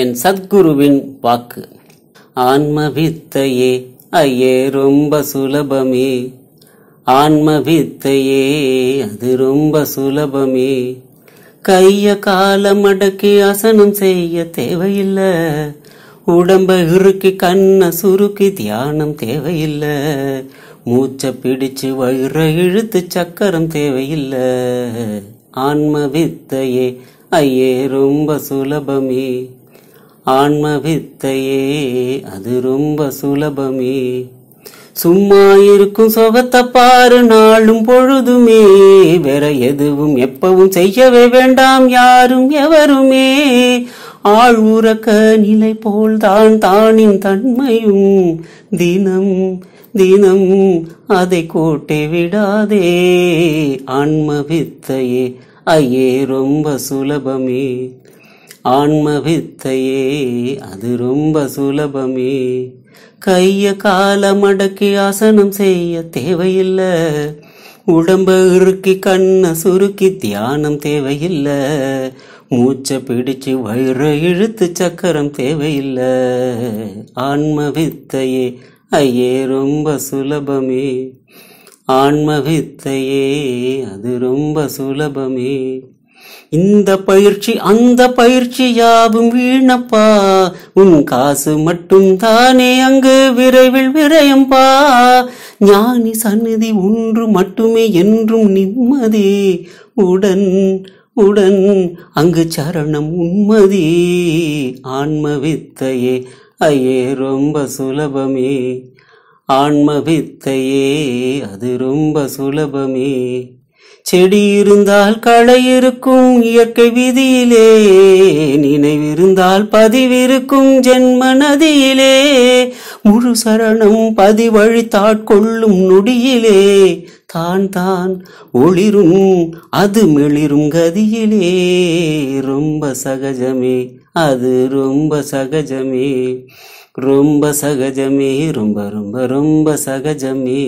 என் சத்குருவின் வாக்கு ஆன்ம ஐயே ரொம்ப சுலபமே ஆன்ம அது ரொம்ப சுலபமே கைய கால மடக்கி அசனம் செய்ய தேவையில்லை உடம்ப இறுக்கி கண்ணை சுருக்கி தியானம் தேவையில்லை மூச்சை பிடிச்சு வயிற இழுத்து சக்கரம் தேவையில்லை ஆன்ம ஐயே ரொம்ப சுலபமே ஆன்ம வித்தையே அது ரொம்ப சுலபமே சும்மா இருக்கும் சொகத்தை பாரு நாளும் பொழுதுமே வேற எதுவும் எப்பவும் செய்யவே வேண்டாம் யாரும் எவருமே ஆள் உறக்க நிலை போல் தான் தானின் தன்மையும் தினம் தினம் அதை கோட்டை விடாதே ஆன்ம வித்தையே ஐயே ரொம்ப சுலபமே ஆன்ம வித்தையே அது ரொம்ப சுலபமே கைய கால மடக்கி ஆசனம் செய்ய தேவையில்லை உடம்ப இறுக்கி கண்ணை சுருக்கி தியானம் தேவையில்லை மூச்சை பிடிச்சு வயிறு இழுத்து சக்கரம் தேவையில்லை ஆன்ம வித்தையே ஐயே ரொம்ப சுலபமே ஆன்ம வித்தையே அது ரொம்ப சுலபமே இந்த பயிற்சி அந்த பயிற்சி யாவும் வீணப்பா உன் காசு மட்டும் தானே அங்கு விரைவில் விரையும்பா ஞானி சந்நிதி ஒன்று மட்டுமே என்றும் நிம்மதி உடன் உடன் அங்கு சரணம் உண்மதி ஆன்ம வித்தையே ஐயே ரொம்ப சுலபமே ஆன்ம வித்தையே அது ரொம்ப சுலபமே செடி இருந்தால் களை இருக்கும் இயற்கை விதியிலே நினைவிருந்தால் பதிவிருக்கும் ஜென்மனதியிலே முழு சரணம் பதிவழித்தாட்கொள்ளும் நொடியிலே தான் தான் ஒளிரும் அது மெளிரும் கதியிலே ரொம்ப சகஜமே அது ரொம்ப சகஜமே ரொம்ப சகஜமே ரொம்ப ரொம்ப ரொம்ப சகஜமே